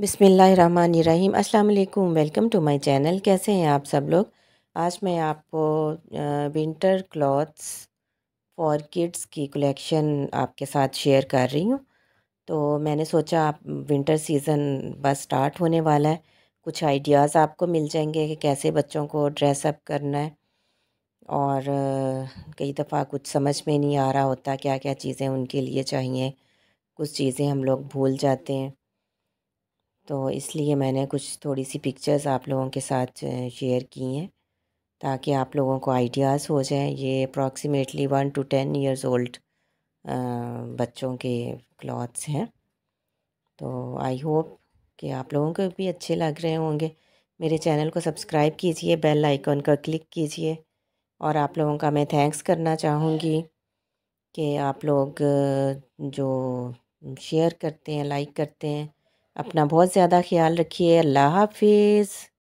बिसमीम अल्लाम welcome to my channel कैसे हैं आप सब लोग आज मैं आपको विंटर क्लॉथ्स फॉर किड्स की कलेक्शन आपके साथ शेयर कर रही हूँ तो मैंने सोचा आप विंटर सीज़न बस स्टार्ट होने वाला है कुछ आइडियाज़ आपको मिल जाएंगे कि कैसे बच्चों को ड्रेसअप करना है और कई दफ़ा कुछ समझ में नहीं आ रहा होता क्या क्या चीज़ें उनके लिए चाहिए कुछ चीज़ें हम लोग भूल जाते हैं तो इसलिए मैंने कुछ थोड़ी सी पिक्चर्स आप लोगों के साथ शेयर की हैं ताकि आप लोगों को आइडियाज़ हो जाए ये approximately one two ten years old बच्चों के क्लॉथ्स हैं तो आई होप कि आप लोगों को भी अच्छे लग रहे होंगे मेरे चैनल को सब्सक्राइब कीजिए बेल आइकॉन का क्लिक कीजिए और आप लोगों का मैं थैंक्स करना चाहूँगी कि आप लोग जो शेयर करते हैं लाइक करते हैं अपना बहुत ज़्यादा ख्याल रखिए अल्लाह हाफिज़